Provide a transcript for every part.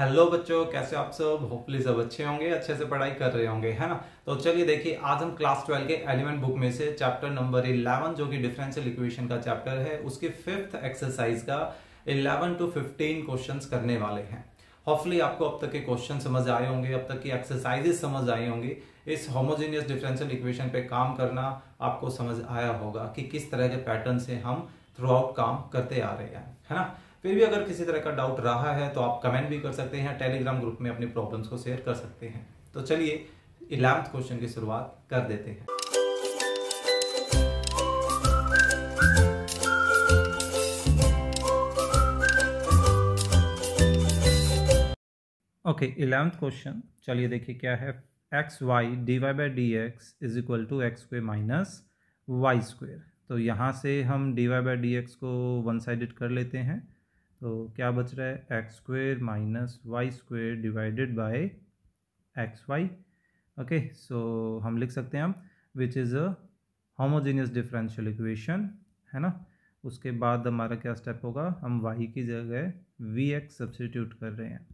Hello बच्चों कैसे आप सब होपली सब अच्छे होंगे अच्छे से पढ़ाई कर रहे होंगे है ना तो चलिए देखिए आज हम क्लास ट्वेल्व के एलिमेंट बुक में से चैप्टर नंबर इलेवन जो कि डिफरेंशियल इक्वेशन का चैप्टर है उसके फिफ्थ एक्सरसाइज का इलेवन टू फिफ्टीन क्वेश्चंस करने वाले हैं होपली आपको अब तक के क्वेश्चन समझ आए होंगे अब तक की एक्सरसाइजेस समझ आई होंगी इस होमोजेनियस डिफरेंशियल इक्वेशन पे काम करना आपको समझ आया होगा कि किस तरह के पैटर्न से हम थ्रू आउट काम करते आ रहे हैं है ना फिर भी अगर किसी तरह का डाउट रहा है तो आप कमेंट भी कर सकते हैं टेलीग्राम ग्रुप में अपनी प्रॉब्लम्स को शेयर कर सकते हैं तो चलिए इलेवंथ क्वेश्चन की शुरुआत कर देते हैं ओके इलेवंथ क्वेश्चन चलिए देखिए क्या है x y d y by d x is equal to x square minus y square तो यहाँ से हम d y by d x को वन साइडेड कर लेते हैं तो क्या बच रहा है x square minus y square divided by x y okay so हम लिख सकते हैं हम which is a homogeneous differential equation है ना उसके बाद हमारा क्या स्टेप होगा हम वाई की जगह वी एक्स सब्सटीट्यूट कर रहे हैं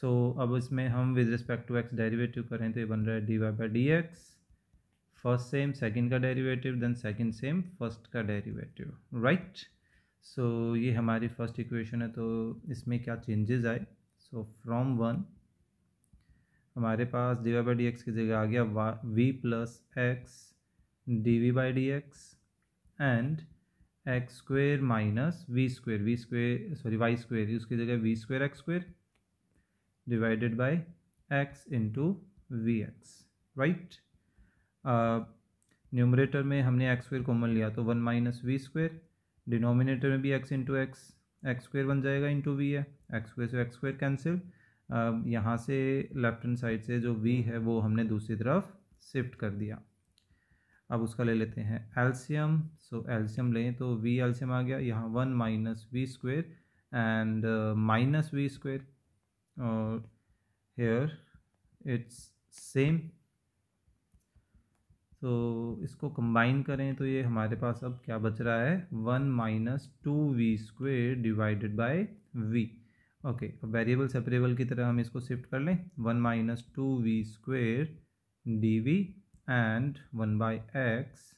सो so, अब इसमें हम with respect to x derivative करें तो ये बन रहा है d y by d x first same second का derivative then second same first का derivative right right? So so, ये हमारी फर्स्ट इक्वेशन है तो इसमें क्या चेंजेस आए सो फ्रॉम वन हमारे पास d y by d x की जगह आ गया वा v plus x d v by d x and x square minus v square v square sorry y square उसकी जगह v square x square divided by x into v x right numerator में हमने x square common लिया तो one minus v square denominator में भी x into x x square बन जाएगा इंटू वी है एक्स स्क्वेयर से एक्स स्क्वेयर कैंसिल अब यहाँ से लेफ्ट हैंड साइड से जो वी है वो हमने दूसरी तरफ शिफ्ट कर दिया अब उसका ले लेते हैं एल्शियम सो एल्शियम लें तो वी एल्शियम आ गया यहाँ one minus v square and minus v square और हेयर इट्स सेम तो इसको कंबाइन करें तो ये हमारे पास अब क्या बच रहा है one minus two v square divided by v okay अब वेरिएबल सेपरेबल की तरह हम इसको शिफ्ट कर लें one minus two v square d v and one by x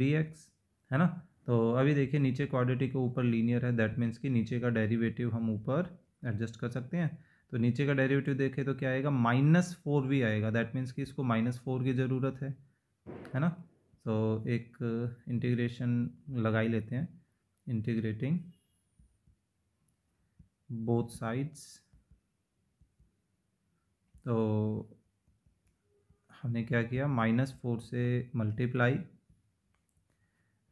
d x है ना तो अभी देखिए नीचे क्वाड्रेटिक के ऊपर लीनियर है दैट मीन्स कि नीचे का डेरिवेटिव हम ऊपर एडजस्ट कर सकते हैं तो नीचे का डेरिवेटिव देखें तो क्या आएगा माइनस फोर वी आएगा दैट मीन्स कि इसको माइनस फोर की ज़रूरत है है ना तो एक इंटीग्रेशन लगा ही लेते हैं इंटीग्रेटिंग बोथ साइड्स तो हमने क्या किया माइनस फोर से मल्टीप्लाई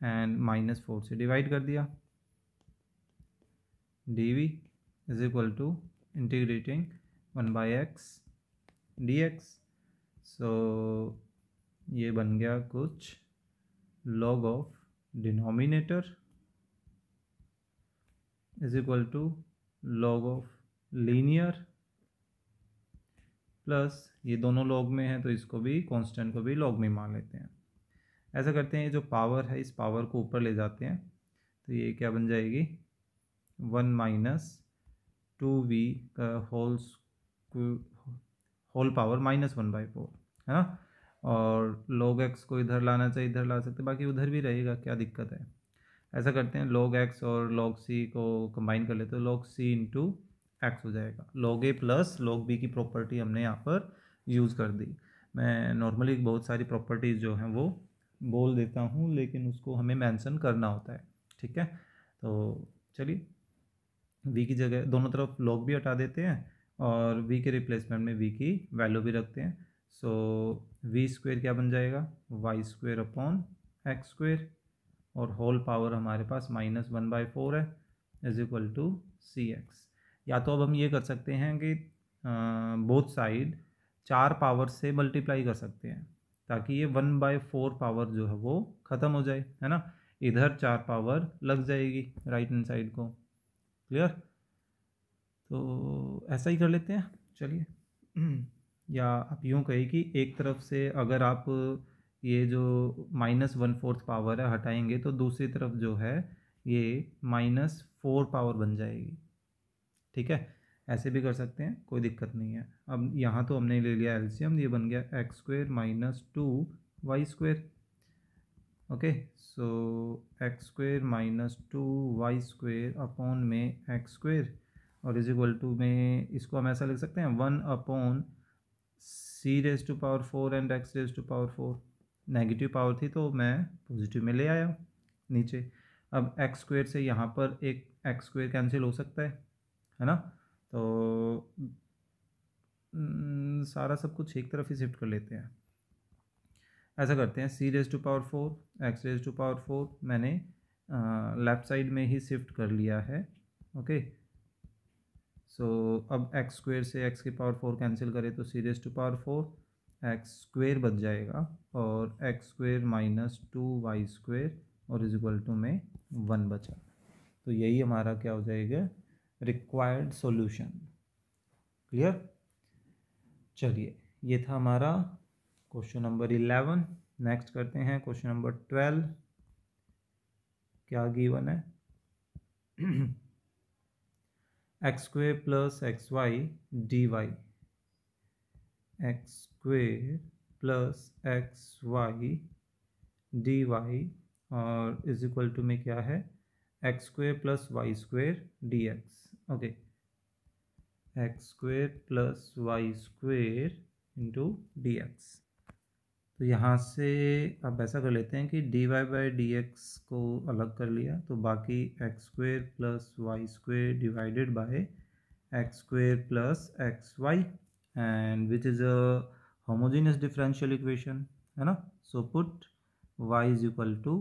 एंड माइनस फोर से डिवाइड कर दिया d v is equal to integrating one by x d x so ये बन गया कुछ log of denominator is equal to log of linear plus ये दोनों लॉग में है तो इसको भी कांस्टेंट को भी लॉग में मान लेते हैं ऐसा करते हैं ये जो पावर है इस पावर को ऊपर ले जाते हैं तो ये क्या बन जाएगी वन माइनस टू वी का whole whole power minus one by four है ना और log x को इधर लाना चाहिए इधर ला सकते बाकी उधर भी रहेगा क्या दिक्कत है ऐसा करते हैं log x और log c को कंबाइन कर लेते हैं log c इंटू एक्स हो जाएगा log a plus log b की प्रॉपर्टी हमने यहाँ पर यूज़ कर दी मैं नॉर्मली बहुत सारी प्रॉपर्टीज़ जो हैं वो बोल देता हूँ लेकिन उसको हमें मेंशन करना होता है ठीक है तो चलिए वी की जगह दोनों तरफ लॉग भी हटा देते हैं और वी के रिप्लेसमेंट में वी की वैल्यू भी रखते हैं सो वी स्क्वेयर क्या बन जाएगा y square upon x square और होल पावर हमारे पास माइनस वन बाई फोर है is equal to c x या तो अब हम ये कर सकते हैं कि बोथ साइड चार पावर से मल्टीप्लाई कर सकते हैं ताकि ये वन बाय फोर पावर जो है वो ख़त्म हो जाए है ना इधर चार पावर लग जाएगी राइट हैंड साइड को क्लियर तो ऐसा ही कर लेते हैं चलिए या आप यूँ कहें कि एक तरफ से अगर आप ये जो माइनस वन फोर्थ पावर है हटाएंगे तो दूसरी तरफ जो है ये माइनस फोर पावर बन जाएगी ठीक है ऐसे भी कर सकते हैं कोई दिक्कत नहीं है अब यहाँ तो हमने ले लिया एल्सियम ये बन गया x square minus two y square okay so x square minus two y square upon में एक्स स्क्वेयर और इज इक्वल टू में इसको हम ऐसा लिख सकते हैं one upon c raise to power four and x raise to power four negative power थी तो मैं पॉजिटिव में ले आया नीचे अब एक्स स्क्वेयर से यहाँ पर एक एक्स स्क्वेयर कैंसिल हो सकता है है ना तो हम्म, सारा सब कुछ एक तरफ ही शिफ्ट कर लेते हैं ऐसा करते हैं c raise to power four x raise to power four मैंने लेफ़्ट साइड में ही शिफ्ट कर लिया है ओके सो so, अब एक्स स्क्वेयर से एक्स की पावर फोर कैंसिल करें तो c raise to power four x square बच जाएगा और x square minus two y square और इज इक्वल टू में वन बचा तो यही हमारा क्या हो जाएगा रिक्वायर्ड सॉल्यूशन क्लियर चलिए ये था हमारा क्वेश्चन नंबर इलेवन नेक्स्ट करते हैं क्वेश्चन नंबर ट्वेल्व क्या गीवन है x square plus x y d y x square plus x y d y और इज इक्वल टू में क्या है x square plus y square d x okay x square plus y square into d x तो यहाँ से अब ऐसा कर लेते हैं कि d y by d x को अलग कर लिया तो बाकी x square plus y square divided by x square plus x y and which is a homogeneous differential equation है ना so put y is equal to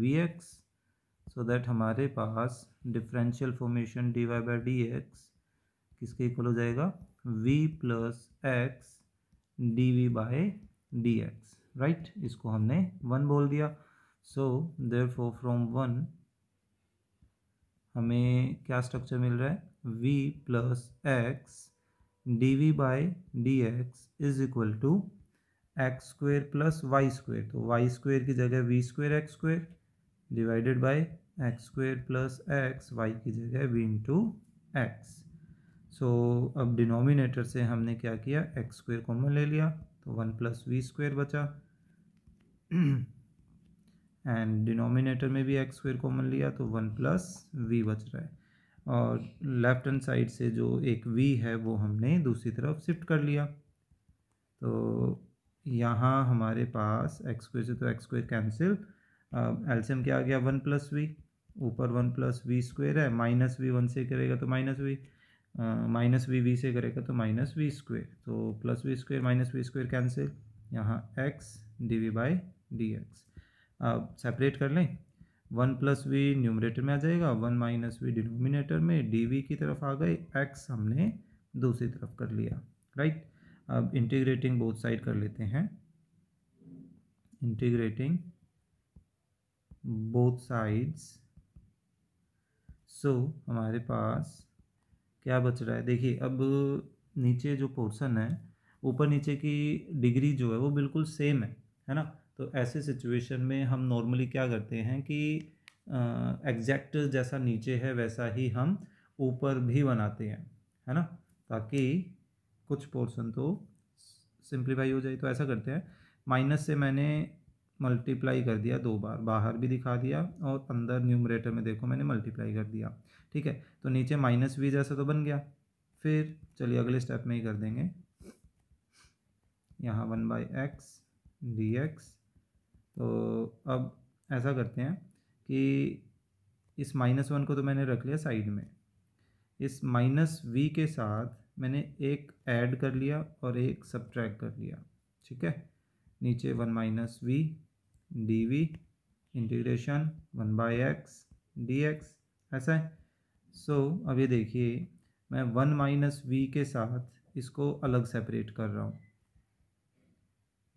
v x so that हमारे पास differential formation d y by d x किसके equal हो जाएगा v plus x d v by d x right इसको हमने one बोल दिया so therefore from one हमें क्या स्ट्रक्चर मिल रहा है v plus x d v by d x is equal to x square plus y square तो वाई स्क्वेयर की जगह v square x square divided by x square plus x y की जगह वी टू एक्स सो अब denominator से हमने क्या किया एक्स स्क्वेयर कॉमन ले लिया तो वन प्लस वी स्क्वेयर बचा एंड डिनोमिनेटर में भी एक्स स्क्वेयर कॉमन लिया तो वन प्लस वी बच रहा है और लेफ्ट हैंड साइड से जो एक वी है वो हमने दूसरी तरफ शिफ्ट कर लिया तो यहाँ हमारे पास एक्स स्क्वेयर से तो एक्स स्क्वेयर कैंसिल एल्सियम क्या आ गया वन प्लस वी ऊपर वन प्लस वी स्क्वेयर है माइनस वी वन से करेगा तो minus v minus v v से करेगा तो माइनस वी स्क्वेयर तो plus v square minus v square cancel यहाँ x d v by d x अब सेपरेट कर लें वन प्लस वी न्यूमरेटर में आ जाएगा वन माइनस वी डिनोमिनेटर में डी वी की तरफ आ गए एक्स हमने दूसरी तरफ कर लिया राइट अब इंटीग्रेटिंग बोथ साइड कर लेते हैं इंटीग्रेटिंग बोथ साइड्स सो हमारे पास क्या बच रहा है देखिए अब नीचे जो पोर्सन है ऊपर नीचे की डिग्री जो है वो बिल्कुल सेम है है ना तो ऐसे सिचुएशन में हम नॉर्मली क्या करते हैं कि एग्जैक्ट जैसा नीचे है वैसा ही हम ऊपर भी बनाते हैं है ना ताकि कुछ पोर्सन तो सिंप्लीफाई हो जाए तो ऐसा करते हैं माइनस से मैंने मल्टीप्लाई कर दिया दो बार बाहर भी दिखा दिया और अंदर न्यूमरेटर में देखो मैंने मल्टीप्लाई कर दिया ठीक है तो नीचे माइनस वी जैसा तो बन गया फिर चलिए अगले स्टेप में ही कर देंगे यहाँ one by x d x तो अब ऐसा करते हैं कि इस माइनस वन को तो मैंने रख लिया साइड में इस माइनस वी के साथ मैंने एक ऐड कर लिया और एक सब्ट्रैक्ट कर लिया ठीक है नीचे one minus v d v integration one by x d x ऐसा है सो so, अब ये देखिए मैं वन माइनस वी के साथ इसको अलग सेपरेट कर रहा हूँ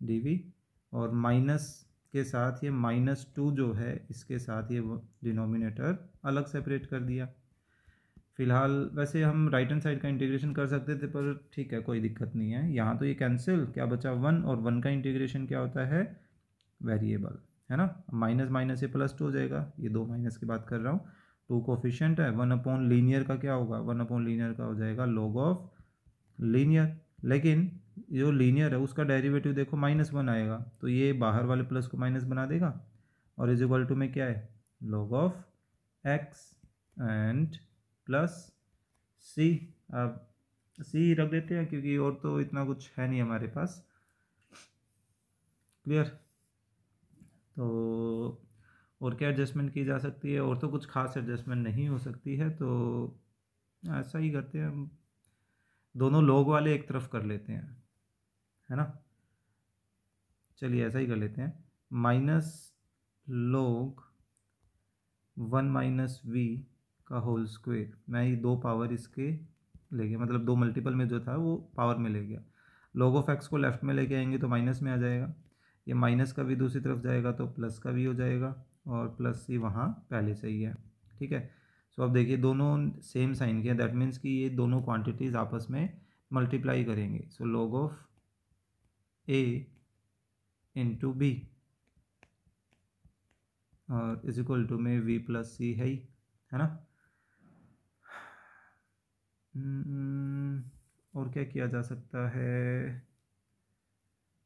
डी वी और माइनस के साथ ये माइनस टू जो है इसके साथ ये डिनोमिनेटर अलग सेपरेट कर दिया फिलहाल वैसे हम राइट हैंड साइड का इंटीग्रेशन कर सकते थे पर ठीक है कोई दिक्कत नहीं है यहाँ तो ये कैंसिल क्या बचा वन और वन का इंटीग्रेशन क्या होता है वेरिएबल है ना माइनस माइनस ये प्लस टू हो जाएगा ये दो माइनस की बात कर रहा हूँ टू कोफिशियंट है वन अपॉन लीनियर का क्या होगा वन अपॉन लीनियर का हो जाएगा लॉग ऑफ लीनियर लेकिन जो लीनियर है उसका डेरिवेटिव देखो माइनस वन आएगा तो ये बाहर वाले प्लस को माइनस बना देगा और इज इक्वल टू में क्या है log of x and plus c अब सी रख देते हैं क्योंकि और तो इतना कुछ है नहीं हमारे पास क्लियर तो और क्या एडजस्टमेंट की जा सकती है और तो कुछ खास एडजस्टमेंट नहीं हो सकती है तो ऐसा ही करते हैं हम दोनों लोग वाले एक तरफ कर लेते हैं है ना चलिए ऐसा ही कर लेते हैं minus log one minus v का होल स्क्वेयर मैं ये दो पावर इसके ले गया मतलब दो मल्टीपल में जो था वो पावर में ले गया लोग ऑफ एक्स को लेफ्ट में लेके आएंगे तो माइनस में आ जाएगा ये माइनस का भी दूसरी तरफ जाएगा तो प्लस का भी हो जाएगा और प्लस ही वहाँ पहले से ही है ठीक है सो अब देखिए दोनों सेम साइन के हैं दैट मीन्स कि ये दोनों क्वांटिटीज़ आपस में मल्टीप्लाई करेंगे so log of a into b और इज इक्वल टू में वी प्लस सी है ही है ना hmm, और क्या किया जा सकता है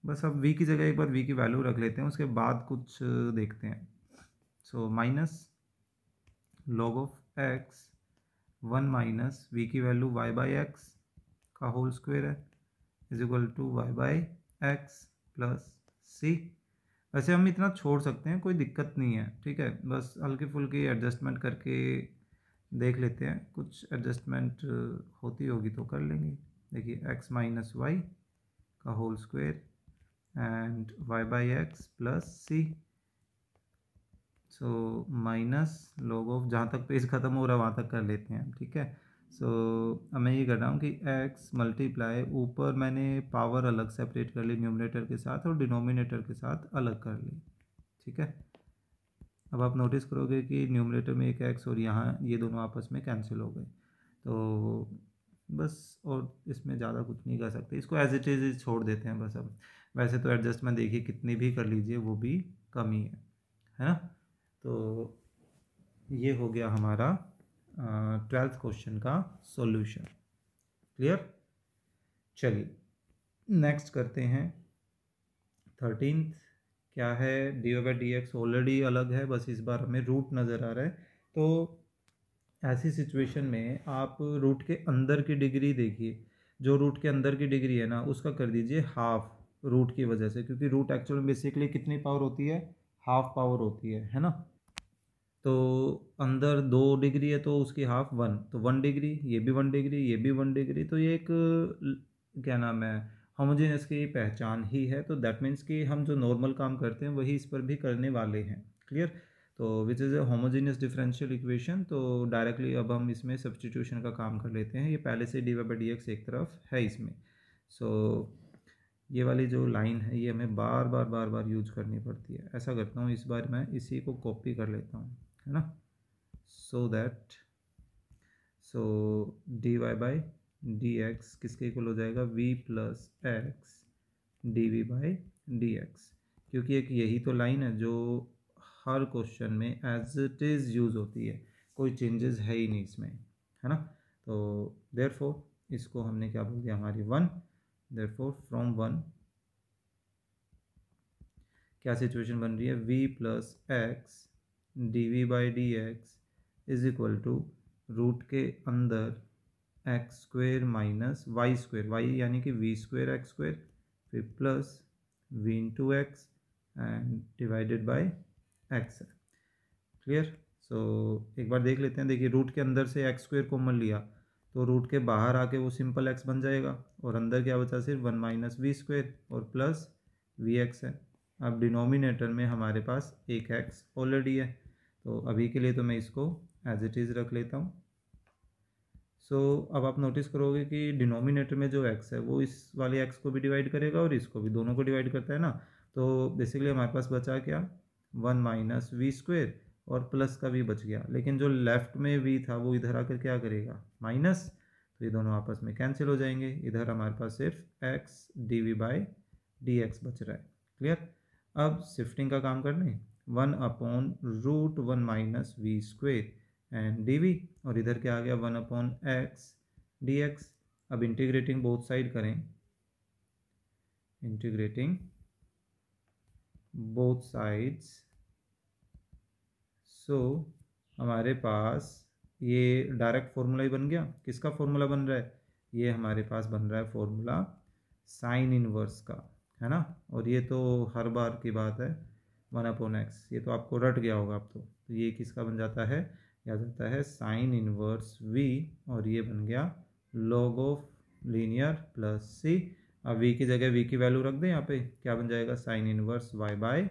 बस अब वी की जगह एक बार वी की वैल्यू रख लेते हैं उसके बाद कुछ देखते हैं so minus log of x one minus v की वैल्यू वाई बाई एक्स का होल स्क्वेयर है is equal to y by x plus c वैसे हम इतना छोड़ सकते हैं कोई दिक्कत नहीं है ठीक है बस हल्की फुल्की एडजस्टमेंट करके देख लेते हैं कुछ एडजस्टमेंट होती होगी तो कर लेंगे देखिए एक्स माइनस वाई का whole square and y by x plus c so minus log of जहाँ तक पेज ख़त्म हो रहा है वहाँ तक कर लेते हैं ठीक है सो so, अब मैं ये कर रहा हूँ कि x मल्टीप्लाई ऊपर मैंने पावर अलग सेपरेट कर ली न्यूमिनेटर के साथ और डिनोमिनेटर के साथ अलग कर ली ठीक है अब आप नोटिस करोगे कि न्यूमिनेटर में एक एक्स और यहाँ ये दोनों आपस में कैंसिल हो गए तो बस और इसमें ज़्यादा कुछ नहीं कर सकते इसको एज इट इज़ छोड़ देते हैं बस अब वैसे तो एडजस्टमेंट देखिए कितनी भी कर लीजिए वो भी कम ही है है ना तो ये हो गया हमारा ट्वेल्थ क्वेश्चन का सॉल्यूशन क्लियर चलिए नेक्स्ट करते हैं थर्टीन क्या है d o by d x already अलग है बस इस बार हमें रूट नज़र आ रहा है तो ऐसी सिचुएशन में आप रूट के अंदर की डिग्री देखिए जो रूट के अंदर की डिग्री है ना उसका कर दीजिए हाफ रूट की वजह से क्योंकि रूट एक्चुअल में बेसिकली कितनी पावर होती है हाफ पावर होती है है ना तो अंदर दो डिग्री है तो उसकी हाफ वन तो वन डिग्री ये भी वन डिग्री ये भी वन डिग्री तो ये एक क्या नाम है होमोजेनस की पहचान ही है तो दैट मीन्स कि हम जो नॉर्मल काम करते हैं वही इस पर भी करने वाले हैं क्लियर तो which is a homogeneous differential equation तो डायरेक्टली अब हम इसमें सब्सटीट्यूशन का काम कर लेते हैं ये पहले से d y by d x एक तरफ है इसमें सो so, ये वाली जो लाइन है ये हमें बार बार बार बार यूज करनी पड़ती है ऐसा करता हूँ इस बार मैं इसी को कॉपी कर लेता हूँ है ना so that so d y by d x किसके इक्वल हो जाएगा v plus x d v by d x क्योंकि एक यही तो लाइन है जो हर क्वेश्चन में एज इट इज़ यूज़ होती है कोई चेंजेस है ही नहीं इसमें है ना तो देर इसको हमने क्या बोल दिया हमारी वन therefore from वन क्या सिचुएशन बन रही है v plus x d v by d x is equal to root के अंदर x square minus y square y यानी कि वी स्क्वेयर एक्स स्क्वेयर फिर plus v into x and divided by x clear so एक बार देख लेते हैं देखिए रूट के अंदर से एक्स स्क्वेयर कॉमन लिया तो रूट के बाहर आके वो सिंपल एक्स बन जाएगा और अंदर क्या बचा सिर्फ वन माइनस वी स्क्वेयर और प्लस वी एक्स है अब डिनोमिनेटर में हमारे पास एक एक्स ऑलरेडी है तो अभी के लिए तो मैं इसको एज इट इज़ रख लेता हूँ सो so, अब आप नोटिस करोगे कि डिनोमिनेटर में जो एक्स है वो इस वाले एक्स को भी डिवाइड करेगा और इसको भी दोनों को डिवाइड करता है ना तो बेसिकली हमारे पास बचा क्या वन माइनस वी स्क्वेयर और प्लस का भी बच गया लेकिन जो लेफ्ट में वी था वो इधर आकर क्या करेगा माइनस तो ये दोनों आपस में कैंसिल हो जाएंगे इधर हमारे पास सिर्फ x d v by d x बच रहा है क्लियर अब शिफ्टिंग का काम कर लें one upon root one minus v square and d v और इधर क्या आ गया one upon x d x अब इंटीग्रेटिंग बोथ साइड करें integrating both sides so so, हमारे पास ये डायरेक्ट फॉर्मूला ही बन गया किसका फॉर्मूला बन रहा है ये हमारे पास बन रहा है फॉर्मूला साइन इनवर्स का है ना और ये तो हर बार की बात है वन अपोन एक्स ये तो आपको रट गया होगा अब तो, तो ये किसका बन जाता है याद आता है साइन इनवर्स वी और ये बन गया log of linear plus c अब वी की जगह वी की वैल्यू रख दें यहाँ पे क्या बन जाएगा sine inverse y by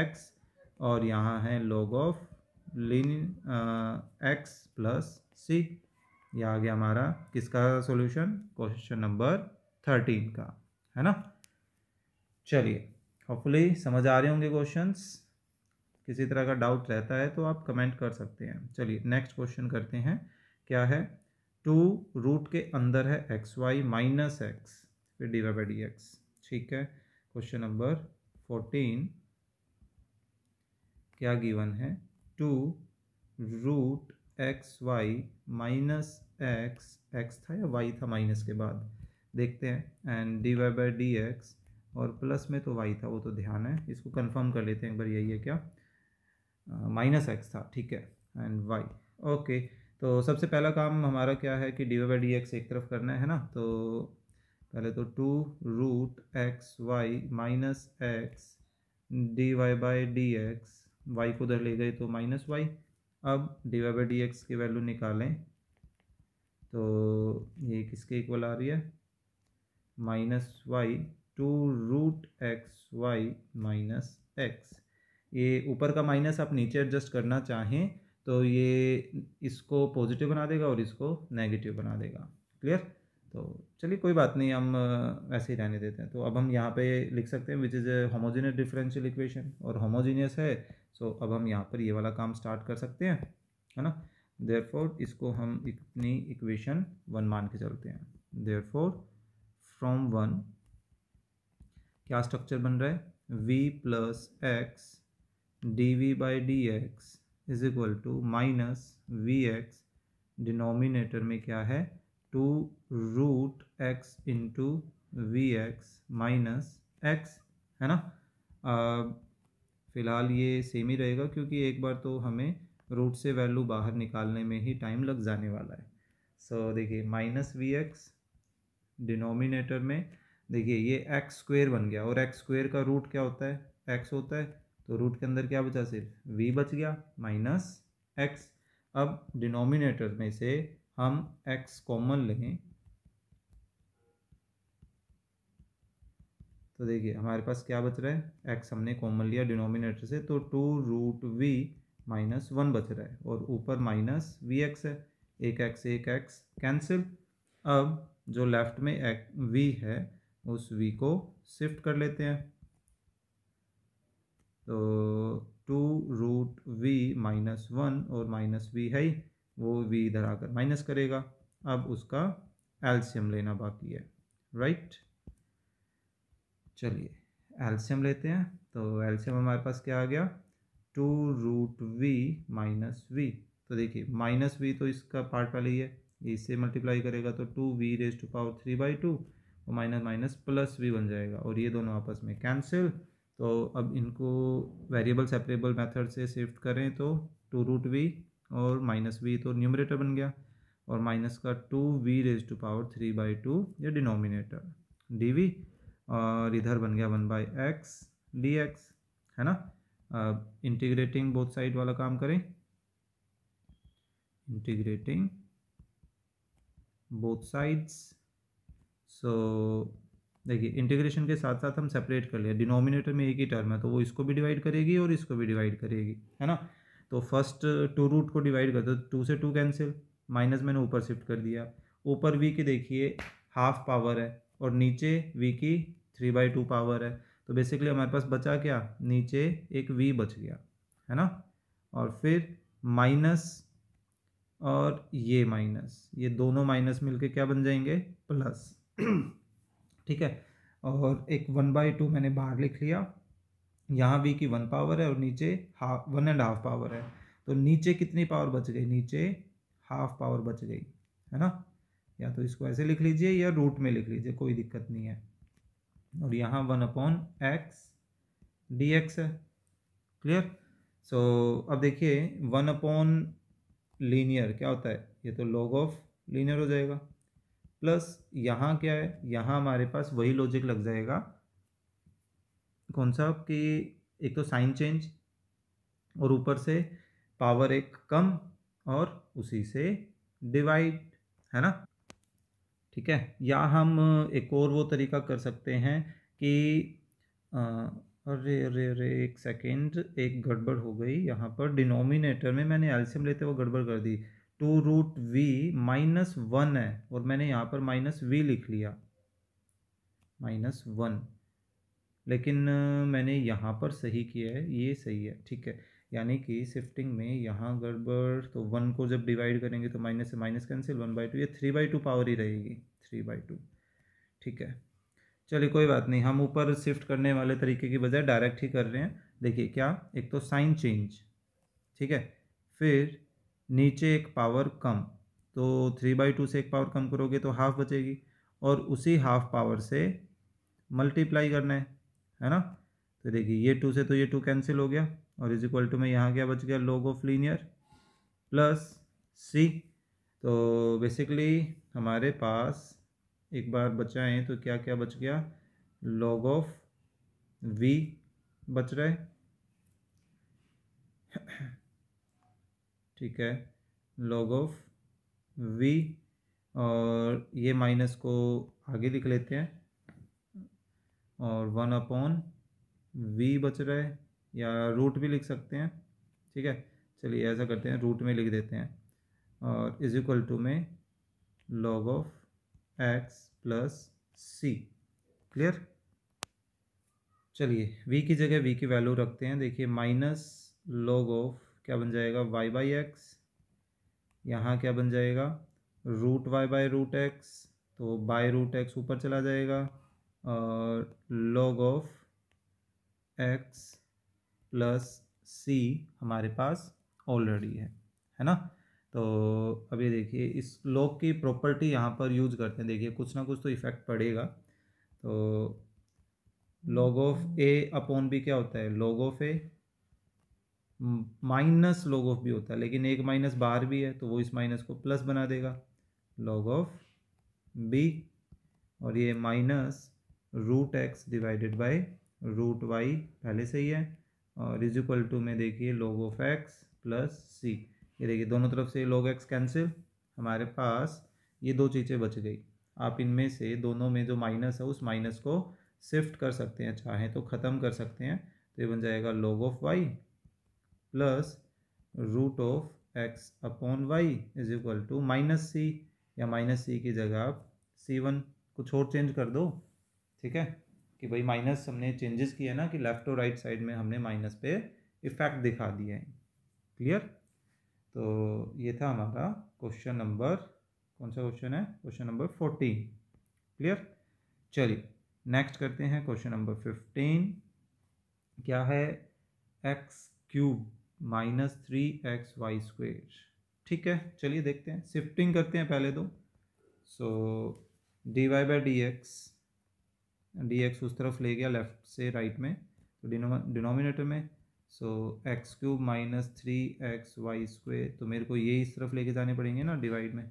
x और यहाँ है log of lin x plus c ये आ गया हमारा किसका सॉल्यूशन क्वेश्चन नंबर थर्टीन का है ना चलिए होपफुली समझ आ रहे होंगे क्वेश्चंस किसी तरह का डाउट रहता है तो आप कमेंट कर सकते हैं चलिए नेक्स्ट क्वेश्चन करते हैं क्या है टू रूट के अंदर है एक्स वाई माइनस एक्स फिर d y by d x ठीक है क्वेश्चन नंबर फोर्टीन क्या गिवन है two root x y minus x x था या वाई था माइनस के बाद देखते हैं and d y by d x और प्लस में तो वाई था वो तो ध्यान है इसको कंफर्म कर लेते हैं एक बार यही है क्या माइनस uh, एक्स था ठीक है एंड वाई ओके तो सबसे पहला काम हमारा क्या है कि d y by d x एक तरफ करना है ना तो पहले तो two root x y minus x d y by d x y को उधर ले गए तो माइनस वाई अब d y by d x की वैल्यू निकालें तो ये किसके इक्वल आ रही है minus y two root x y minus x ये ऊपर का माइनस आप नीचे एडजस्ट करना चाहें तो ये इसको पॉजिटिव बना देगा और इसको नेगेटिव बना देगा क्लियर तो चलिए कोई बात नहीं हम ऐसे ही रहने देते हैं तो अब हम यहाँ पे लिख सकते हैं which is a homogeneous differential equation और होमोजीनियस है सो so, अब हम यहाँ पर ये वाला काम स्टार्ट कर सकते हैं है ना देर इसको हम अपनी इक्वेशन वन मान के चलते हैं फोर फ्रॉम वन क्या स्ट्रक्चर बन रहा है v plus x d v by d x is equal to minus v x denominator में क्या है two root x into v x minus x है ना uh, फ़िलहाल ये सेम ही रहेगा क्योंकि एक बार तो हमें रूट से वैल्यू बाहर निकालने में ही टाइम लग जाने वाला है सो so, देखिए माइनस वी एक्स डिनोमिनेटर में देखिए ये एक्स स्क्वेयर बन गया और एक्स स्क्वेयर का रूट क्या होता है एक्स होता है तो रूट के अंदर क्या बचा सिर्फ वी बच गया माइनस एक्स अब डिनोमिनेटर में से हम एक्स कॉमन लें तो देखिए हमारे पास क्या बच रहा है एक्स हमने कॉमन लिया डिनोमिनेटर से तो two root v minus one बच रहा है और ऊपर माइनस वी एक्स है एक एक्स एक एक्स कैंसिल अब जो लेफ्ट में एक वी है उस वी को शिफ्ट कर लेते हैं तो two root v minus one और माइनस वी है ही वो वी इधर आकर माइनस करेगा अब उसका एल्शियम लेना बाकी है राइट right? चलिए एल्शियम लेते हैं तो एल्शियम हमारे पास क्या आ गया two root v minus v तो देखिए माइनस वी तो इसका पार्ट पहले ही है इससे मल्टीप्लाई करेगा तो two v raise to power three by two और माइनस माइनस प्लस वी बन जाएगा और ये दोनों आपस में कैंसिल तो अब इनको वेरिएबल सेपरेबल मेथड से शिफ्ट करें तो टू रूट वी और माइनस वी तो न्यूमरेटर बन गया और माइनस का two v raise to power three by two ये डिनोमिनेटर डी वी और इधर बन गया one by x d x है ना अब इंटीग्रेटिंग बोथ साइड वाला काम करें इंटीग्रेटिंग बोथ साइड्स सो देखिए इंटीग्रेशन के साथ साथ हम सेपरेट कर लिया डिनोमिनेटर में एक ही टर्म है तो वो इसको भी डिवाइड करेगी और इसको भी डिवाइड करेगी है ना तो फर्स्ट टू रूट को डिवाइड कर दो टू से टू कैंसिल माइनस मैंने ऊपर शिफ्ट कर दिया ऊपर वी की देखिए हाफ पावर है और नीचे वी की थ्री बाई टू पावर है तो बेसिकली हमारे पास बचा क्या नीचे एक वी बच गया है ना और फिर माइनस और ये माइनस ये दोनों माइनस मिलके क्या बन जाएंगे प्लस ठीक है और एक वन बाई टू मैंने बाहर लिख लिया यहाँ वी की वन पावर है और नीचे half one and half power है तो नीचे कितनी पावर बच गई नीचे हाफ पावर बच गई है ना या तो इसको ऐसे लिख लीजिए या रूट में लिख लीजिए कोई दिक्कत नहीं है और यहाँ one upon x d x है क्लियर सो so, अब देखिए वन अपॉन लीनियर क्या होता है ये तो लॉग ऑफ लीनियर हो जाएगा प्लस यहाँ क्या है यहाँ हमारे पास वही लॉजिक लग जाएगा कौन सा कि एक तो साइन चेंज और ऊपर से पावर एक कम और उसी से डिवाइड है ना ठीक है या हम एक और वो तरीका कर सकते हैं कि अरे अरे अरे एक सेकेंड एक गड़बड़ हो गई यहाँ पर डिनोमिनेटर में मैंने एल्सियम लेते हुए गड़बड़ कर दी two root v minus one है और मैंने यहाँ पर माइनस वी लिख लिया माइनस वन लेकिन मैंने यहाँ पर सही किया है ये सही है ठीक है यानी कि शिफ्टिंग में यहाँ गड़बड़ तो वन को जब डिवाइड करेंगे तो माइनस से minus cancel one by two ये थ्री बाई टू पावर ही रहेगी थ्री बाई टू ठीक है चलिए कोई बात नहीं हम ऊपर शिफ्ट करने वाले तरीके की बजाय डायरेक्ट ही कर रहे हैं देखिए क्या एक तो साइन चेंज ठीक है फिर नीचे एक पावर कम तो थ्री बाई टू से एक पावर कम करोगे तो हाफ बचेगी और उसी हाफ पावर से मल्टीप्लाई करना है है ना तो देखिए ये टू से तो ये टू कैंसिल हो गया और इज इक्वल टू में यहाँ क्या बच गया log of linear plus c तो बेसिकली हमारे पास एक बार है तो क्या क्या बच गया लॉग ऑफ वी बच रहा है ठीक है लॉग ऑफ वी और ये माइनस को आगे लिख लेते हैं और वन अपॉन वी बच रहा है या रूट भी लिख सकते हैं ठीक है चलिए ऐसा करते हैं रूट में लिख देते हैं और इज इक्वल टू में log of x plus c clear चलिए वी की जगह वी की वैल्यू रखते हैं देखिए माइनस लॉग ऑफ क्या बन जाएगा वाई बाई एक्स यहाँ क्या बन जाएगा root y by root x तो बाय रूट एक्स ऊपर चला जाएगा और log of x plus c हमारे पास ऑलरेडी है है ना तो अब ये देखिए इस लॉग की प्रॉपर्टी यहाँ पर यूज करते हैं देखिए कुछ ना कुछ तो इफेक्ट पड़ेगा तो log of a upon b क्या होता है log of a minus log of b होता है लेकिन एक माइनस बाहर भी है तो वो इस माइनस को प्लस बना देगा लॉग ऑफ बी और ये minus root x divided by root y पहले से ही है और इज इक्वल टू में देखिए log of x plus c ये देखिए दोनों तरफ से लॉग एक्स कैंसिल हमारे पास ये दो चीज़ें बच गई आप इनमें से दोनों में जो माइनस है उस माइनस को शिफ्ट कर सकते हैं चाहें तो ख़त्म कर सकते हैं तो ये बन जाएगा log of y plus root of x upon y is equal to minus c या माइनस सी की जगह आप सी वन कुछ और चेंज कर दो ठीक है कि भाई माइनस हमने चेंजेस किया ना कि लेफ़्ट और राइट साइड में हमने माइनस पे इफ़ेक्ट दिखा दिया है क्लियर तो ये था हमारा क्वेश्चन नंबर कौन सा क्वेश्चन है क्वेश्चन नंबर फोर्टीन क्लियर चलिए नेक्स्ट करते हैं क्वेश्चन नंबर फिफ्टीन क्या है x cube minus three x y square ठीक है चलिए देखते हैं शिफ्टिंग करते हैं पहले दो so d y by d x d x उस तरफ ले गया लेफ्ट से राइट में तो डिनोमिनेटर में so x cube minus three x y square तो मेरे को ये इस तरफ लेके जाने पड़ेंगे ना डिवाइड में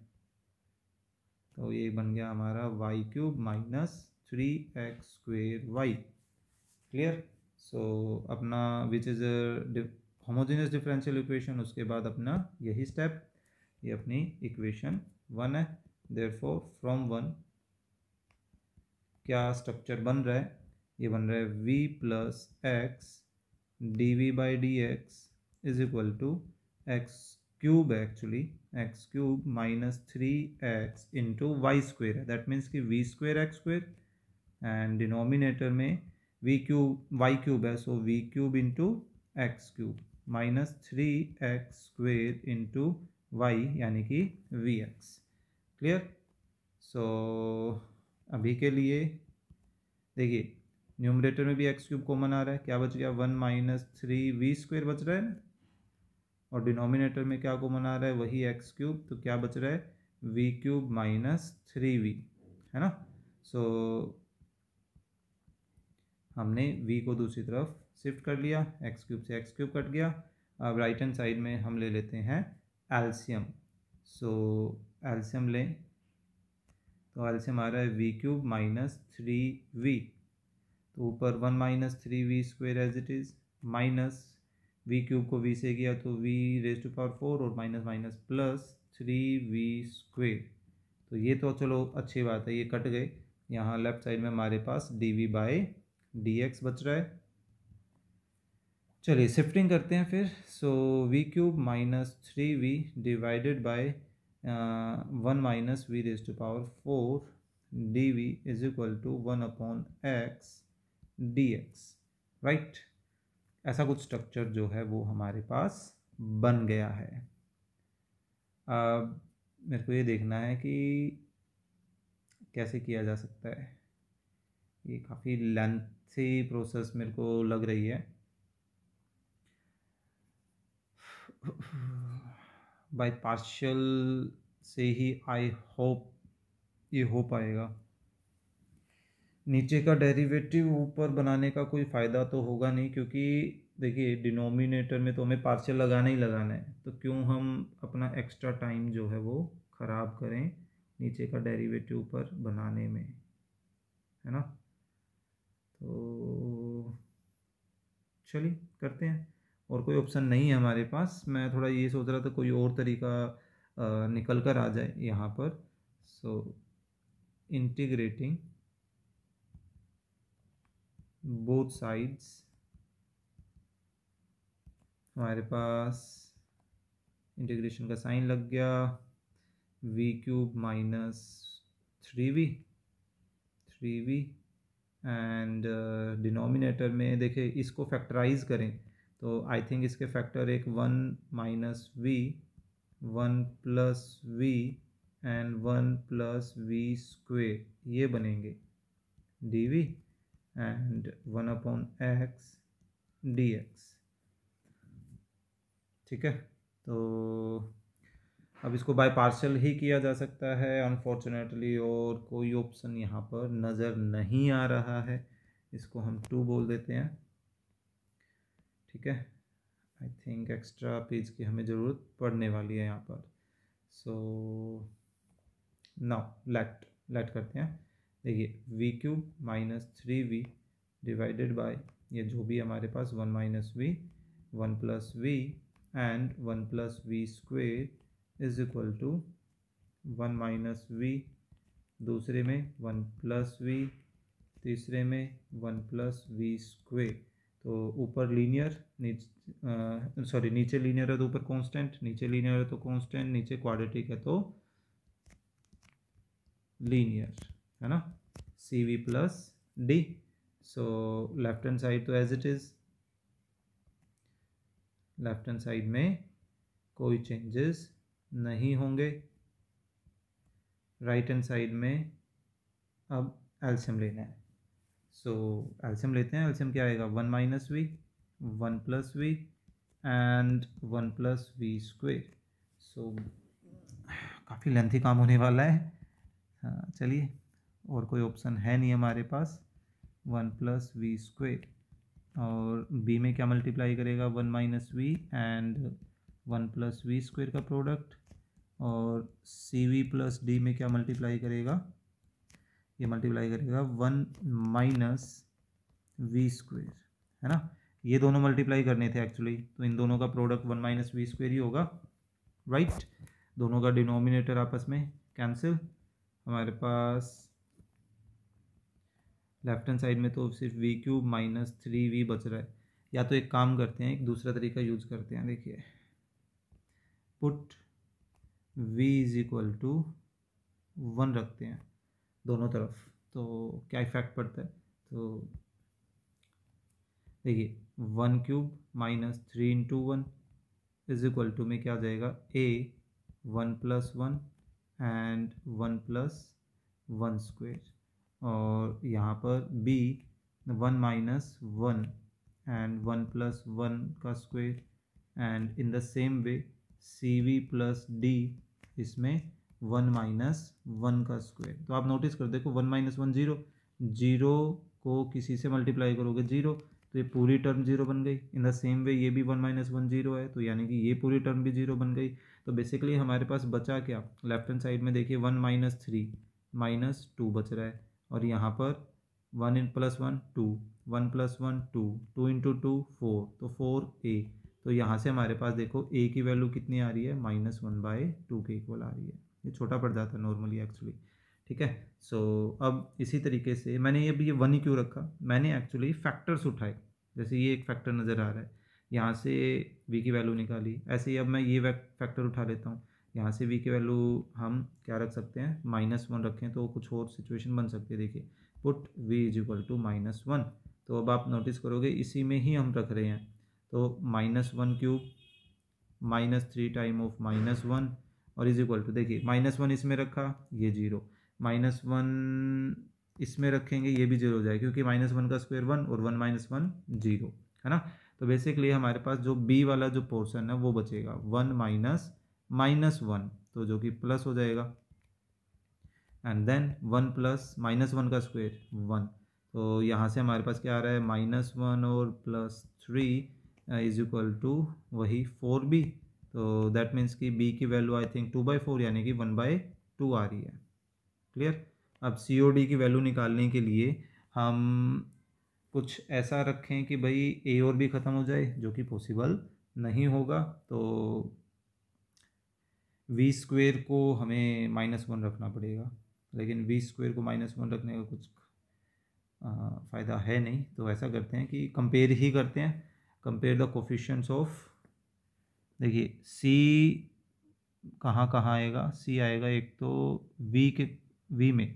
तो ये बन गया हमारा y cube minus three x square y clear so अपना which is homogeneous differential equation उसके बाद अपना यही स्टेप ये अपनी इक्वेशन वन है देयर फ्रॉम वन क्या स्ट्रक्चर बन रहा है ये बन रहा है v plus x d v by d x is equal to x cube actually x cube minus three x into y square है दैट मीन्स कि v square x square and denominator में वी क्यूब वाई क्यूब है so v cube into x cube minus three x square into y यानी कि we x clear सो अभी के लिए देखिए न्यूमरेटर में भी एक्स क्यूब कॉमन आ रहा है क्या बच गया one minus three v square बच रहा है ना और डिनोमिनेटर में क्या कॉमन आ रहा है वही एक्स क्यूब तो क्या बच रहा है v cube minus three v है ना सो so, हमने वी को दूसरी तरफ शिफ्ट कर लिया एक्स क्यूब से एक्स क्यूब कट गया अब राइट हैंड साइड में हम ले लेते हैं एल्शियम सो एल्शियम लें तो एल्सियम आ रहा है v cube minus three v तो ऊपर one minus three v square as it is minus v cube को वी से किया तो v raise to power four और minus minus plus three v square तो ये तो चलो अच्छी बात है ये कट गए यहाँ लेफ्ट साइड में हमारे पास d v by d x बच रहा है चलिए शिफ्टिंग करते हैं फिर so v cube minus three v divided by one minus v raise to power four d v is equal to one upon x d x right ऐसा कुछ structure जो है वो हमारे पास बन गया है अब मेरे को ये देखना है कि कैसे किया जा सकता है ये काफ़ी लेंथी प्रोसेस मेरे को लग रही है बाय पार्शियल से ही आई होप ये हो पाएगा नीचे का डेरिवेटिव ऊपर बनाने का कोई फ़ायदा तो होगा नहीं क्योंकि देखिए डिनोमिनेटर में तो हमें पार्शियल लगाना ही लगाना है तो क्यों हम अपना एक्स्ट्रा टाइम जो है वो ख़राब करें नीचे का डेरिवेटिव ऊपर बनाने में है ना तो चलिए करते हैं और कोई ऑप्शन नहीं है हमारे पास मैं थोड़ा ये सोच रहा था कोई और तरीका निकल कर आ जाए यहाँ पर सो इंटीग्रेटिंग बोथ साइड्स हमारे पास इंटीग्रेशन का साइन लग गया v cube minus three v three v and denominator में देखे इसको फैक्टराइज करें तो आई थिंक इसके फैक्टर एक one minus v one plus v and one plus v square ये बनेंगे d v and one upon x d x ठीक है तो अब इसको बाय पार्शल ही किया जा सकता है अनफॉर्चुनेटली और कोई ऑप्शन यहाँ पर नज़र नहीं आ रहा है इसको हम टू बोल देते हैं ठीक है आई थिंक एक्स्ट्रा पेज की हमें ज़रूरत पड़ने वाली है यहाँ पर सो नाउ लेट लेट करते हैं देखिए v cube minus three v divided by ये जो भी हमारे पास one minus v one plus v and one plus v square is equal to one minus v दूसरे में वन प्लस वी तीसरे में वन प्लस वी स्क्वेयर तो ऊपर लीनियर नीचे सॉरी नीचे लीनियर है तो ऊपर कांस्टेंट नीचे लीनियर है तो कांस्टेंट नीचे क्वाड्रेटिक है तो लीनियर है ना c v plus d so left hand side तो as it is left hand side में कोई चेंजेस नहीं होंगे राइट हैंड साइड में अब एल्शियम लेना है सो एल्शियम लेते हैं एल्शियम क्या आएगा one minus v one plus v and one plus v square so काफ़ी लेंथी काम होने वाला है हाँ चलिए और कोई ऑप्शन है नहीं हमारे पास वन प्लस वी स्क्वेयर और बी में क्या मल्टीप्लाई करेगा one minus v and one plus v square का प्रोडक्ट और सी वी प्लस डी में क्या मल्टीप्लाई करेगा ये मल्टीप्लाई करेगा वन माइनस वी स्क्वेयर है ना ये दोनों मल्टीप्लाई करने थे एक्चुअली तो इन दोनों का product one minus v square ही होगा राइट दोनों का डिनोमिनेटर आपस में कैंसिल हमारे पास लेफ्ट हैंड साइड में तो सिर्फ v cube minus three v बच रहा है या तो एक काम करते हैं एक दूसरा तरीका यूज करते हैं देखिए put v is equal to one रखते हैं दोनों तरफ तो क्या इफेक्ट पड़ता है तो देखिए one cube minus three into one is equal to में क्या आ जाएगा a one plus one and one plus one square और यहाँ पर b one minus one and one plus one का square and in the same way c v plus d इसमें one minus one का स्क्वायर तो आप notice कर देखो one minus one zero zero को किसी से मल्टीप्लाई करोगे जीरो तो ये पूरी टर्म जीरो बन गई इन द सेम वे ये भी वन माइनस वन जीरो है तो यानी कि ये पूरी टर्म भी जीरो बन गई तो बेसिकली हमारे पास बचा क्या लेफ्ट हैंड साइड में देखिए one minus three minus two बच रहा है और यहाँ पर one in plus one two one plus one two two into two four तो फोर ए तो यहाँ से हमारे पास देखो ए की वैल्यू कितनी आ रही है माइनस वन बाय टू के इक्वल आ रही है ये छोटा पड़ जाता है नॉर्मली एक्चुअली ठीक है सो अब इसी तरीके से मैंने ये अभी ये वन ही क्यों रखा मैंने एक्चुअली फैक्टर्स उठाए जैसे ये एक फैक्टर नज़र आ रहा है यहाँ से वी की वैल्यू निकाली ऐसे ही अब मैं ये फैक्टर उठा लेता हूँ यहाँ से वी की वैल्यू हम क्या रख सकते हैं माइनस वन रखें तो कुछ और सिचुएशन बन सकती है देखिए put v is equal to minus one तो अब आप नोटिस करोगे इसी में ही हम रख रहे हैं तो minus one cube minus three time of minus one और इज इक्वल टू देखिए माइनस वन इसमें रखा ये जीरो माइनस वन इसमें रखेंगे ये भी जीरो हो जाएगा क्योंकि माइनस वन का स्क्वायर वन और वन माइनस वन जीरो है ना तो बेसिकली हमारे पास जो बी वाला जो पोर्शन है वो बचेगा वन माइनस माइनस वन तो जो कि प्लस हो जाएगा and then one plus minus one का स्क्वायर वन तो यहाँ से हमारे पास क्या आ रहा है माइनस वन और plus three is equal to वही फोर बी तो दैट मीन्स कि बी की value I think two by four यानी कि वन बाई टू आ रही है क्लियर अब सी ओ डी की वैल्यू निकालने के लिए हम कुछ ऐसा रखें कि भाई ए और बी ख़त्म हो जाए जो कि पॉसिबल नहीं होगा तो वी स्क्वेयर को हमें माइनस वन रखना पड़ेगा लेकिन वी स्क्वेयर को माइनस वन रखने का कुछ फ़ायदा है नहीं तो ऐसा करते हैं कि कंपेयर ही करते हैं कंपेयर द कोफिशंस ऑफ देखिए सी कहाँ कहाँ आएगा सी आएगा एक तो वी के वी में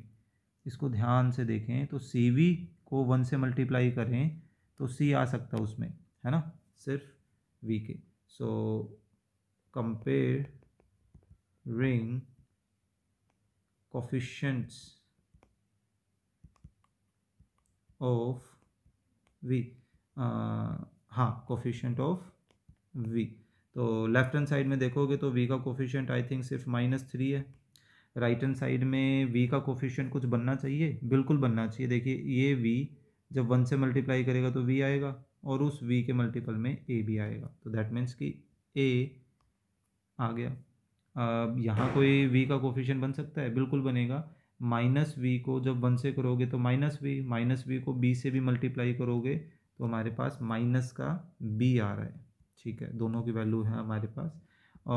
इसको ध्यान से देखें तो सी वी को वन से मल्टीप्लाई करें तो सी आ सकता है उसमें है ना सिर्फ वी के so comparing coefficients of v हाँ कोफिशंट ऑफ वी तो लेफ्ट हैंड साइड में देखोगे तो वी का कोफिशेंट आई थिंक सिर्फ माइनस थ्री है राइट हैंड साइड में वी का कोफिशेंट कुछ बनना चाहिए बिल्कुल बनना चाहिए देखिए ये वी जब वन से मल्टीप्लाई करेगा तो वी आएगा और उस वी के मल्टीपल में ए भी आएगा तो दैट मीन्स कि ए आ गया अब यहाँ कोई वी का कोफिशेंट बन सकता है बिल्कुल बनेगा माइनस वी को जब वन से करोगे तो माइनस वी माइनस वी को बी से भी मल्टीप्लाई करोगे तो हमारे पास माइनस का बी आ रहा है ठीक है दोनों की वैल्यू है हमारे पास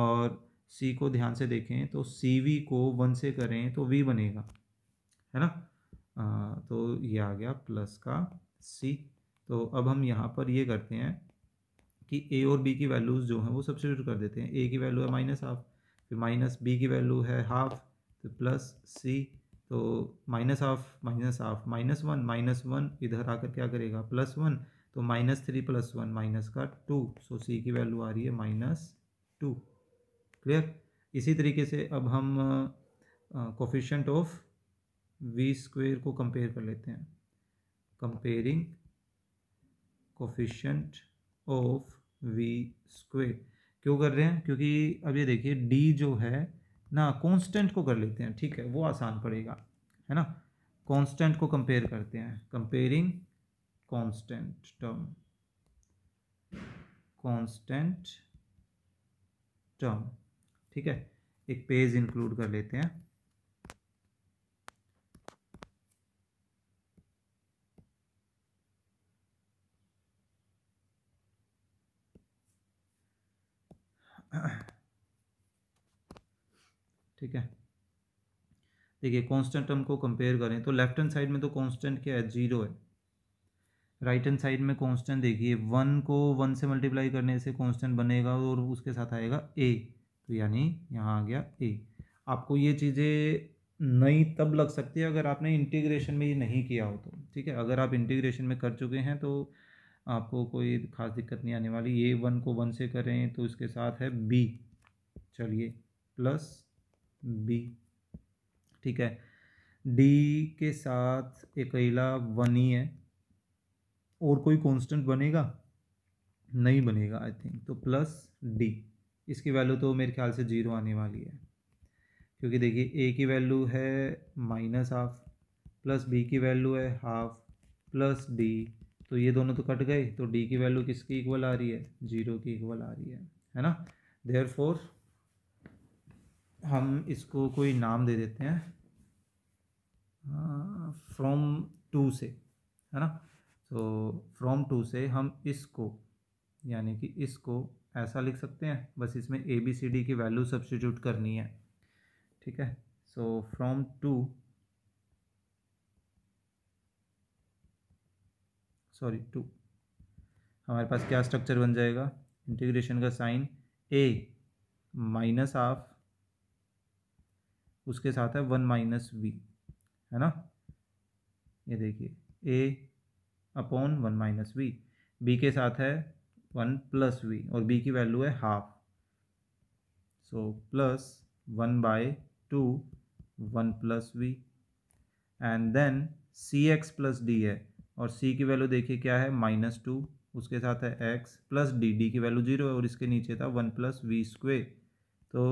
और सी को ध्यान से देखें तो सी वी को वन से करें तो वी बनेगा है ना आ, तो ये आ गया प्लस का सी तो अब हम यहाँ पर ये करते हैं कि ए और बी की वैल्यूज़ जो हैं वो सब्सिट्यूट कर देते हैं ए की वैल्यू है माइनस हाफ फिर माइनस बी की वैल्यू है हाफ तो प्लस सी तो minus half minus half minus one minus one इधर आकर क्या करेगा प्लस वन तो minus three plus one minus का टू सो सी की वैल्यू आ रही है माइनस टू क्लियर इसी तरीके से अब हम कोफिशेंट ऑफ वी स्क्वेयर को कंपेयर कर लेते हैं comparing coefficient of v square क्यों कर रहे हैं क्योंकि अब ये देखिए डी जो है ना कांस्टेंट को कर लेते हैं ठीक है वो आसान पड़ेगा है ना कांस्टेंट को कंपेयर करते हैं comparing constant term constant term ठीक है एक पेज इंक्लूड कर लेते हैं ठीक है देखिए कांस्टेंट टर्म को कंपेयर करें तो लेफ्ट हैंड साइड में तो कांस्टेंट क्या है जीरो है राइट हैंड साइड में कांस्टेंट देखिए वन को वन से मल्टीप्लाई करने से कांस्टेंट बनेगा और उसके साथ आएगा ए तो यानी यहाँ आ गया ए आपको ये चीज़ें नई तब लग सकती है अगर आपने इंटीग्रेशन में ये नहीं किया हो तो ठीक है अगर आप इंटीग्रेशन में कर चुके हैं तो आपको कोई खास दिक्कत नहीं आने वाली ए वन को वन से करें तो इसके साथ है बी चलिए प्लस बी ठीक है डी के साथ अकेला वन ही है और कोई कांस्टेंट बनेगा नहीं बनेगा आई थिंक तो प्लस डी इसकी वैल्यू तो मेरे ख्याल से जीरो आने वाली है क्योंकि देखिए ए की वैल्यू है माइनस हाफ प्लस बी की वैल्यू है हाफ प्लस डी तो ये दोनों तो कट गए तो डी की वैल्यू किसकी इक्वल आ रही है जीरो की इक्वल आ रही है है ना देयर फोर हम इसको कोई नाम दे देते हैं फ्रॉम टू से है ना तो फ्रॉम टू से हम इसको यानी कि इसको ऐसा लिख सकते हैं बस इसमें ए बी सी डी की वैल्यू सब्सटीट्यूट करनी है ठीक है so from two sorry two हमारे पास क्या स्ट्रक्चर बन जाएगा इंटीग्रेशन का साइन ए माइनस आफ उसके साथ है वन माइनस वी है ना ये देखिए a upon one minus v b के साथ है वन प्लस वी और बी की वैल्यू है half so plus one by two one plus v and then c x plus d है और सी की वैल्यू देखिए क्या है माइनस टू उसके साथ है एक्स प्लस डी डी की वैल्यू जीरो है और इसके नीचे था वन प्लस वी स्क्वे तो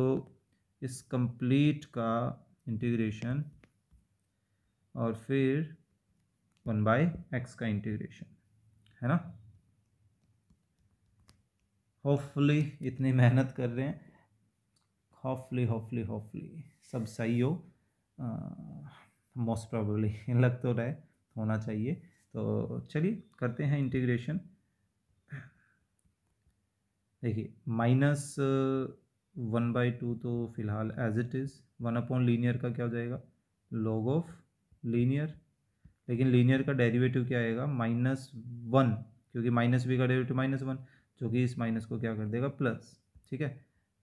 इस कंप्लीट का इंटीग्रेशन और फिर वन बाय एक्स का इंटीग्रेशन है ना होपफुली इतनी मेहनत कर रहे हैं होपफुली होपफुली होपफुली सब सही हो मोस्ट प्रॉबली लग तो रहा है होना चाहिए तो चलिए करते हैं इंटीग्रेशन देखिए माइनस वन बाई टू तो फिलहाल as it is one upon linear का क्या हो जाएगा लॉग ऑफ लीनियर लेकिन लीनियर का डेरिवेटिव क्या आएगा माइनस वन क्योंकि माइनस बी का डेरिवेटिव माइनस वन जो कि इस माइनस को क्या कर देगा प्लस ठीक है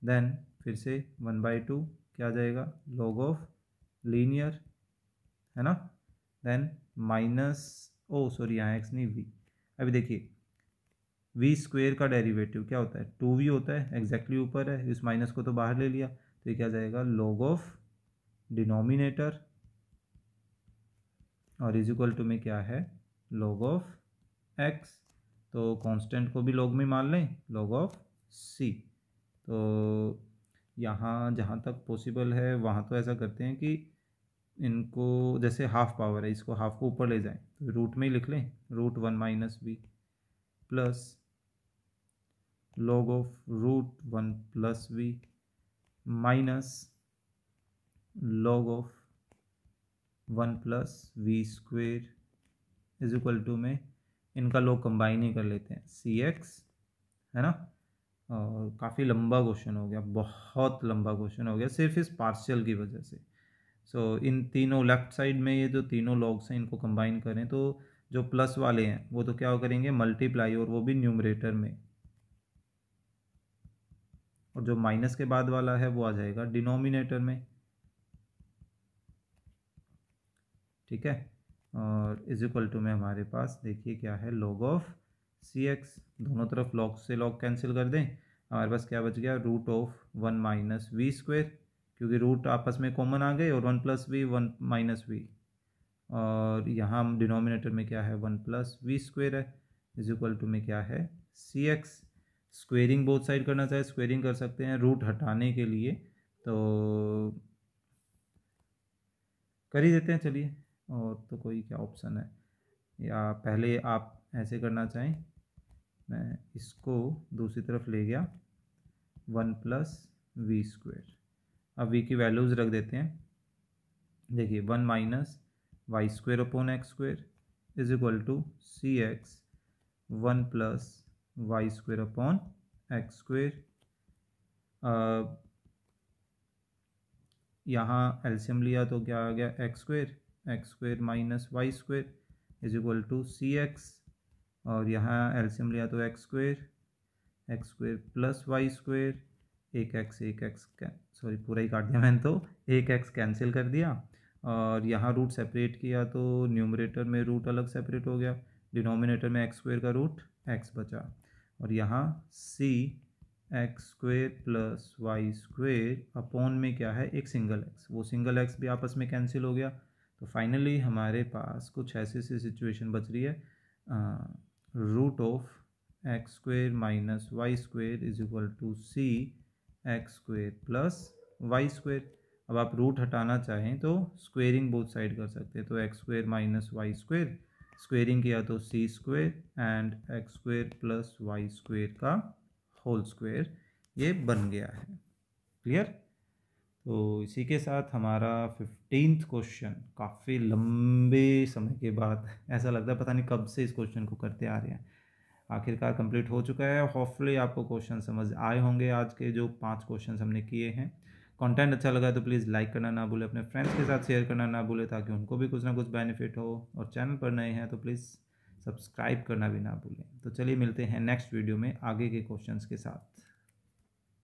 देन फिर से वन बाई टू क्या आ जाएगा लॉग ऑफ लीनियर है ना देन माइनस ओ सॉरी यहाँ एक्स नहीं वी अभी देखिए वी स्क्वेयर का डेरिवेटिव क्या होता है टू वी होता है एग्जैक्टली ऊपर है इस माइनस को तो बाहर ले लिया तो ये क्या जाएगा लॉग ऑफ डिनोमिनेटर और इज इक्वल टू में क्या है लॉग ऑफ एक्स तो कांस्टेंट को भी लॉग में मान लें लॉग ऑफ सी तो यहाँ जहाँ तक पॉसिबल है वहाँ तो ऐसा करते हैं कि इनको जैसे हाफ पावर है इसको हाफ को ऊपर ले जाएं तो रूट में ही लिख लें root one minus b plus log of root one plus b minus log of one plus v square is equal to में इनका लोग कंबाइन ही कर लेते हैं सी एक्स है ना और काफ़ी लंबा क्वेश्चन हो गया बहुत लंबा क्वेश्चन हो गया सिर्फ इस पार्शियल की वजह से सो so, इन तीनों लेफ्ट साइड में ये जो तीनों लॉग्स हैं इनको कंबाइन करें तो जो प्लस वाले हैं वो तो क्या करेंगे मल्टीप्लाई और वो भी न्यूमरेटर में और जो माइनस के बाद वाला है वो आ जाएगा डिनोमिनेटर में ठीक है और इज इक्वल टू में हमारे पास देखिए क्या है लॉग ऑफ सी एक्स दोनों तरफ लॉग से लॉग कैंसिल कर दें हमारे पास क्या बच गया root of one minus v square क्योंकि रूट आपस में कॉमन आ गए और one plus v one minus v और यहाँ डिनोमिनेटर में क्या है वन प्लस वी स्क्वेयर है इज इक्वल टू में क्या है c x squaring both side करना चाहे स्क्वेयरिंग कर सकते हैं रूट हटाने के लिए तो कर ही देते हैं चलिए और तो कोई क्या ऑप्शन है या पहले आप ऐसे करना चाहें मैं इसको दूसरी तरफ ले गया वन प्लस वी स्क्वेयर अब वी की वैल्यूज़ रख देते हैं देखिए one minus y square upon x square is equal to c x one plus y square upon x square यहाँ एल्शियम लिया तो क्या आ गया x square x square minus y square is equal to c x और यहाँ LCM लिया तो x square x square plus y square एक एक्स एक एक्स सॉरी पूरा ही काट दिया मैंने तो एक एक्स कैंसिल कर दिया और यहाँ रूट सेपरेट किया तो न्यूमरेटर में रूट अलग सेपरेट हो गया डिनोमिनेटर में एक्स स्क्वेयर का रूट एक्स बचा और यहाँ c x square plus y square upon में क्या है एक सिंगल एक्स वो सिंगल एक्स भी आपस में कैंसिल हो गया तो फाइनली हमारे पास कुछ ऐसी ऐसी सिचुएशन बच रही है root of x square minus y square is equal to c x square plus y square अब आप रूट हटाना चाहें तो स्क्वेयरिंग बोथ साइड कर सकते हैं तो x square minus y square squaring किया तो c square and x square plus y square का होल स्क्वेयर ये बन गया है क्लियर तो इसी के साथ हमारा फिफ्टींथ क्वेश्चन काफ़ी लंबे समय के बाद ऐसा लगता है पता नहीं कब से इस क्वेश्चन को करते आ रहे हैं आखिरकार कंप्लीट हो चुका है होपफुली आपको क्वेश्चन समझ आए होंगे आज के जो पांच क्वेश्चन हमने किए हैं कंटेंट अच्छा लगा तो प्लीज़ लाइक करना ना भूले अपने फ्रेंड्स के साथ शेयर करना ना भूले ताकि उनको भी कुछ ना कुछ बेनिफिट हो और चैनल पर नए हैं तो प्लीज़ सब्सक्राइब करना भी ना भूलें तो चलिए मिलते हैं नेक्स्ट वीडियो में आगे के क्वेश्चंस के साथ